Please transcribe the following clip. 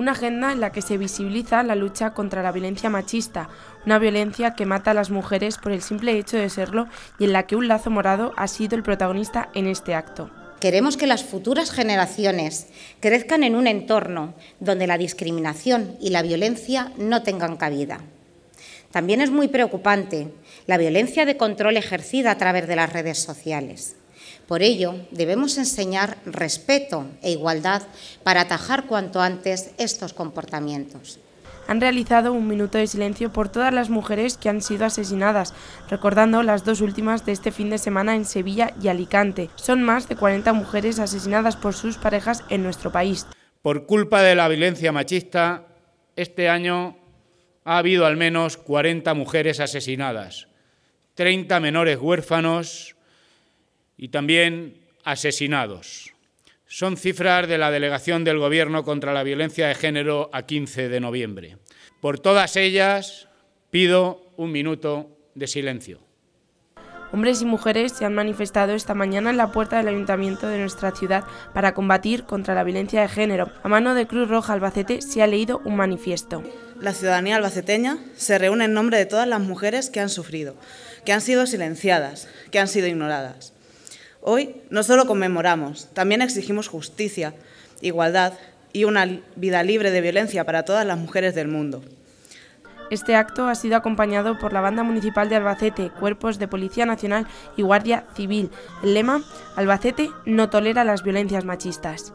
una agenda en la que se visibiliza la lucha contra la violencia machista, una violencia que mata a las mujeres por el simple hecho de serlo y en la que un lazo morado ha sido el protagonista en este acto. Queremos que las futuras generaciones crezcan en un entorno donde la discriminación y la violencia no tengan cabida. También es muy preocupante la violencia de control ejercida a través de las redes sociales. Por ello, debemos enseñar respeto e igualdad para atajar cuanto antes estos comportamientos. Han realizado un minuto de silencio por todas las mujeres que han sido asesinadas, recordando las dos últimas de este fin de semana en Sevilla y Alicante. Son más de 40 mujeres asesinadas por sus parejas en nuestro país. Por culpa de la violencia machista, este año ha habido al menos 40 mujeres asesinadas, 30 menores huérfanos, y también asesinados. Son cifras de la Delegación del Gobierno contra la Violencia de Género a 15 de noviembre. Por todas ellas pido un minuto de silencio. Hombres y mujeres se han manifestado esta mañana en la puerta del ayuntamiento de nuestra ciudad para combatir contra la violencia de género. A mano de Cruz Roja Albacete se ha leído un manifiesto. La ciudadanía albaceteña se reúne en nombre de todas las mujeres que han sufrido, que han sido silenciadas, que han sido ignoradas. Hoy no solo conmemoramos, también exigimos justicia, igualdad y una vida libre de violencia para todas las mujeres del mundo. Este acto ha sido acompañado por la Banda Municipal de Albacete, cuerpos de Policía Nacional y Guardia Civil. El lema, Albacete no tolera las violencias machistas.